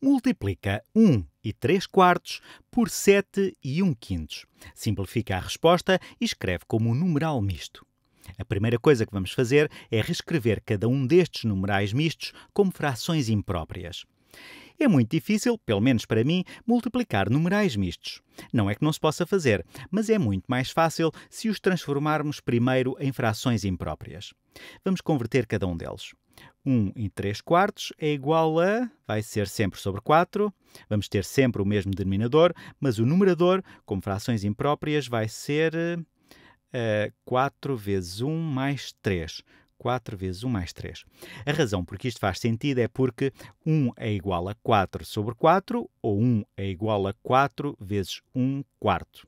multiplica 1 e 3 quartos por 7 e 1 quintos. Simplifica a resposta e escreve como um numeral misto. A primeira coisa que vamos fazer é reescrever cada um destes numerais mistos como frações impróprias. É muito difícil, pelo menos para mim, multiplicar numerais mistos. Não é que não se possa fazer, mas é muito mais fácil se os transformarmos primeiro em frações impróprias. Vamos converter cada um deles. 1 em 3 quartos é igual a. vai ser sempre sobre 4. Vamos ter sempre o mesmo denominador, mas o numerador, como frações impróprias, vai ser uh, eh, 4 eh, vezes 1 mais 3. 4 vezes 1 mais 3. A razão por que isto faz sentido é porque 1 é igual a 4 sobre 4, ou 1 é igual a 4 vezes 1 quarto.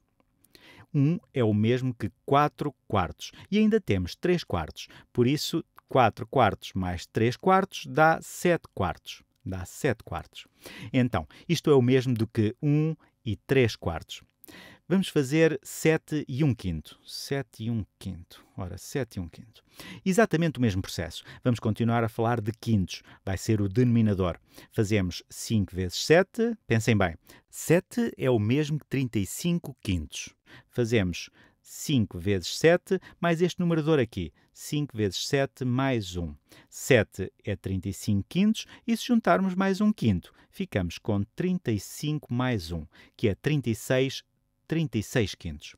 1 é o mesmo que 4 quartos. E ainda temos 3 quartos, por isso 4 quartos mais 3 quartos dá 7 quartos. Dá 7 quartos. Então, isto é o mesmo do que 1 e 3 quartos. Vamos fazer 7 e 1 quinto. 7 e 1 quinto. Ora, 7 e 1 quinto. Exatamente o mesmo processo. Vamos continuar a falar de quintos. Vai ser o denominador. Fazemos 5 vezes 7. Pensem bem. 7 é o mesmo que 35 quintos. Fazemos 5 vezes 7, mais este numerador aqui. 5 vezes 7 mais 1. 7 é 35 quintos, e se juntarmos mais 1 quinto, ficamos com 35 mais 1, que é 36, 36 quintos.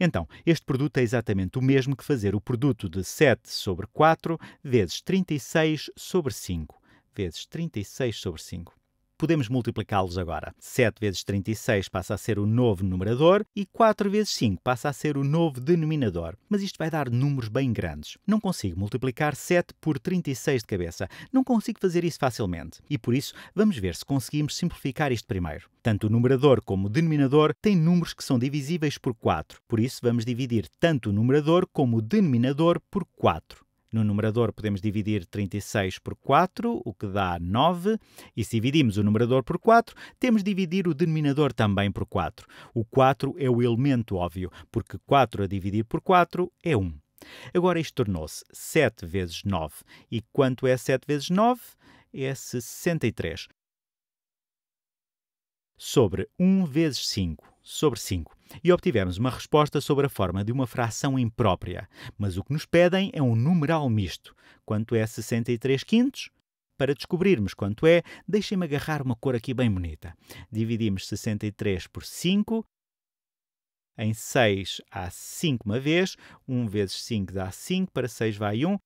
Então, este produto é exatamente o mesmo que fazer o produto de 7 sobre 4 vezes 36 sobre 5, vezes 36 sobre 5 podemos multiplicá-los agora. 7 vezes 36 passa a ser o novo numerador e 4 vezes 5 passa a ser o novo denominador. Mas isto vai dar números bem grandes. Não consigo multiplicar 7 por 36 de cabeça. Não consigo fazer isso facilmente. E por isso, vamos ver se conseguimos simplificar isto primeiro. Tanto o numerador como o denominador têm números que são divisíveis por 4. Por isso, vamos dividir tanto o numerador como o denominador por 4. No numerador podemos dividir 36 por 4, o que dá 9, e se dividimos o numerador por 4, temos de dividir o denominador também por 4. O 4 é o elemento óbvio, porque 4 a dividir por 4 é 1. Agora isto tornou-se 7 vezes 9. E quanto é 7 vezes 9? É 63. Sobre 1 vezes 5, sobre 5 e obtivemos uma resposta sobre a forma de uma fração imprópria, mas o que nos pedem é um numeral misto. Quanto é 63 quintos? Para descobrirmos quanto é, deixem-me agarrar uma cor aqui bem bonita. Dividimos 63 por 5. Em 6 há 5 uma vez. 1 vezes 5 dá 5. Para 6 vai 1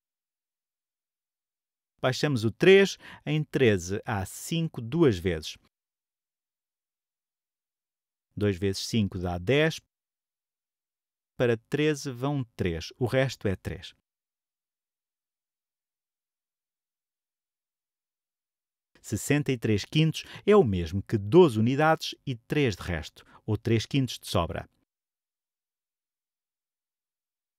baixamos o 3, em 13 há 5 duas vezes. 2 vezes 5 dá 10. Para 13 vão 3. O resto é 3. Sessenta e três quintos é o mesmo que 12 unidades e 3 de resto, ou 3 quintos de sobra.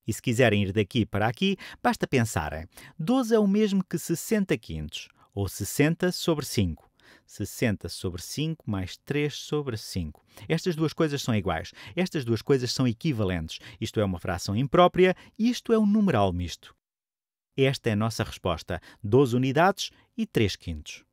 E se quiserem ir daqui para aqui, basta pensarem. 12 é o mesmo que 60 quintos, ou 60 sobre 5. 60 sobre 5 mais 3 sobre 5. Estas duas coisas são iguais. Estas duas coisas são equivalentes. Isto é uma fração imprópria, e isto é um numeral misto. Esta é a nossa resposta: 12 unidades e 3 quintos.